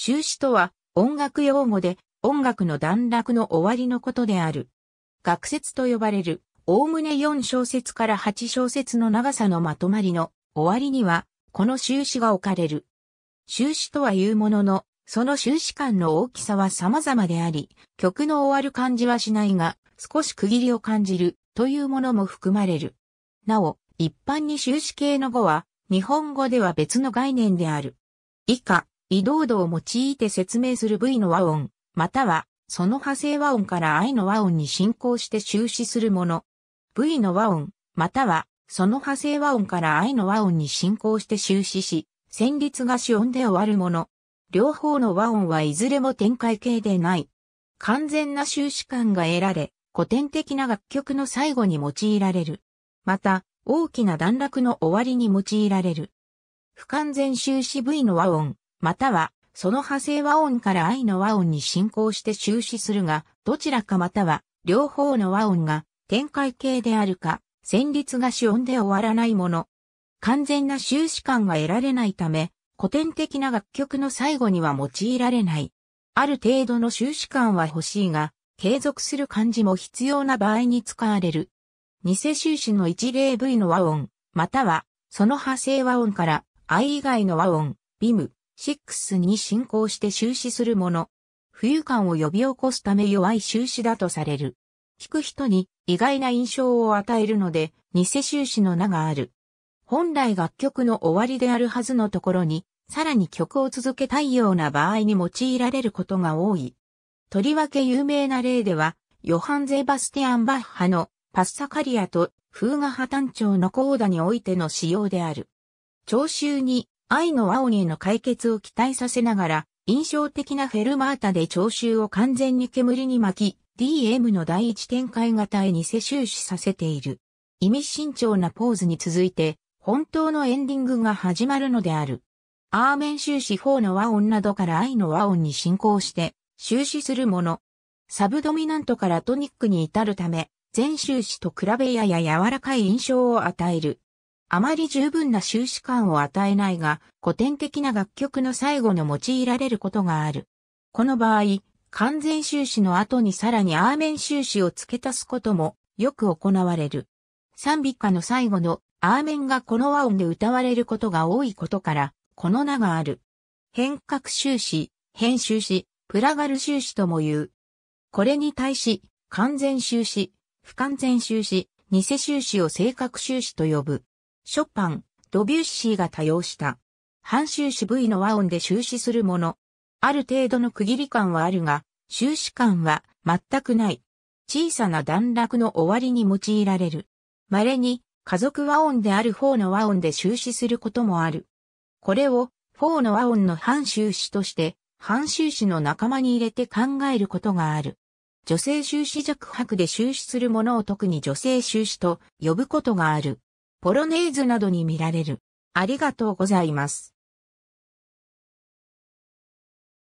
終止とは音楽用語で音楽の段落の終わりのことである。学説と呼ばれる、おおむね4小節から8小節の長さのまとまりの終わりには、この終止が置かれる。終止とは言うものの、その終止感の大きさは様々であり、曲の終わる感じはしないが、少し区切りを感じるというものも含まれる。なお、一般に終止形の語は、日本語では別の概念である。以下、移動度を用いて説明する V の和音、または、その派生和音から I の和音に進行して終始するもの。V の和音、または、その派生和音から愛の和音に進行して終始し、旋律が主音で終わるもの。両方の和音はいずれも展開形でない。完全な終止感が得られ、古典的な楽曲の最後に用いられる。また、大きな段落の終わりに用いられる。不完全終止 V の和音、または、その派生和音から愛の和音に進行して終始するが、どちらかまたは、両方の和音が展開形であるか、旋律が主音で終わらないもの。完全な終止感が得られないため、古典的な楽曲の最後には用いられない。ある程度の終止感は欲しいが、継続する漢字も必要な場合に使われる。偽終止の一例 V の和音、または、その派生和音から、I 以外の和音、ビム、6に進行して終始するもの。浮遊感を呼び起こすため弱い終始だとされる。聞く人に意外な印象を与えるので、偽終始の名がある。本来楽曲の終わりであるはずのところに、さらに曲を続けたいような場合に用いられることが多い。とりわけ有名な例では、ヨハン・ゼバスティアン・バッハのパッサカリアと風画破綻調のコーダにおいての使用である。聴衆に愛の青にの解決を期待させながら、印象的なフェルマータで聴衆を完全に煙に巻き、DM の第一展開型へ偽収支させている。意味慎重なポーズに続いて、本当のエンディングが始まるのである。アーメン終始法の和音などから愛の和音に進行して、終始するもの。サブドミナントからトニックに至るため、全終始と比べやや柔らかい印象を与える。あまり十分な終止感を与えないが、古典的な楽曲の最後の用いられることがある。この場合、完全終止の後にさらにアーメン終止を付け足すこともよく行われる。賛美歌の最後のアーメンがこの和音で歌われることが多いことから、この名がある。変革終止、変収止、プラガル終止とも言う。これに対し、完全終止、不完全終止、偽終支を正確終支と呼ぶ。ショパン、ドビュッシーが多用した。半周渋いの和音で終始するもの。ある程度の区切り感はあるが、終始感は全くない。小さな段落の終わりに用いられる。稀に家族和音である方の和音で終始することもある。これを方の和音の半周詞として、半周詞の仲間に入れて考えることがある。女性終始弱白で終始するものを特に女性終始と呼ぶことがある。ポロネーズなどに見られる。ありがとうございます。